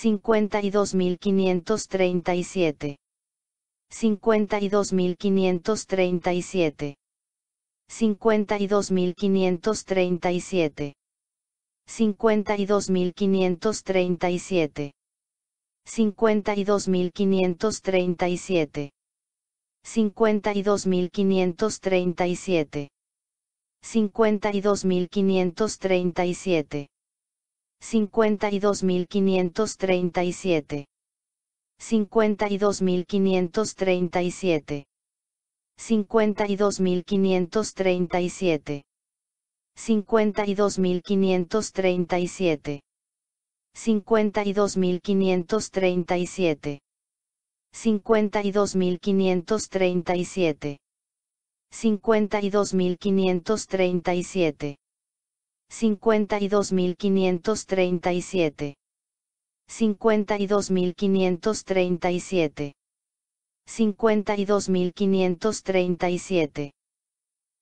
cincuenta y dos mil quinientos treinta y siete cincuenta y dos mil quinientos treinta y siete cincuenta y dos mil quinientos treinta y siete cincuenta y dos mil quinientos treinta y siete cincuenta y dos mil quinientos treinta y siete cincuenta y dos mil quinientos treinta y siete y dos mil quinientos treinta y siete cincuenta y dos mil quinientos treinta y siete cincuenta y dos mil quinientos treinta y siete cincuenta y dos mil quinientos treinta y siete cincuenta y dos mil quinientos treinta y siete cincuenta y dos mil quinientos treinta y siete cincuenta y dos mil quinientos treinta y siete cincuenta y dos mil quinientos treinta y siete cincuenta y dos mil quinientos treinta y siete cincuenta y dos mil quinientos treinta y siete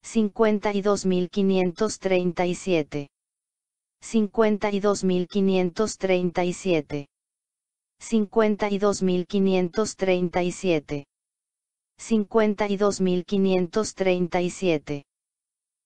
cincuenta y dos mil quinientos treinta y siete cincuenta y dos mil quinientos treinta y siete cincuenta y dos mil quinientos treinta y siete y dos mil quinientos treinta y siete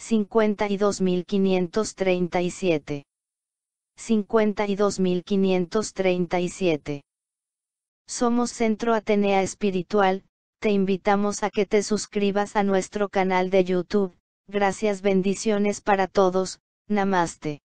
52537. 52537. Somos Centro Atenea Espiritual, te invitamos a que te suscribas a nuestro canal de YouTube. Gracias bendiciones para todos, namaste.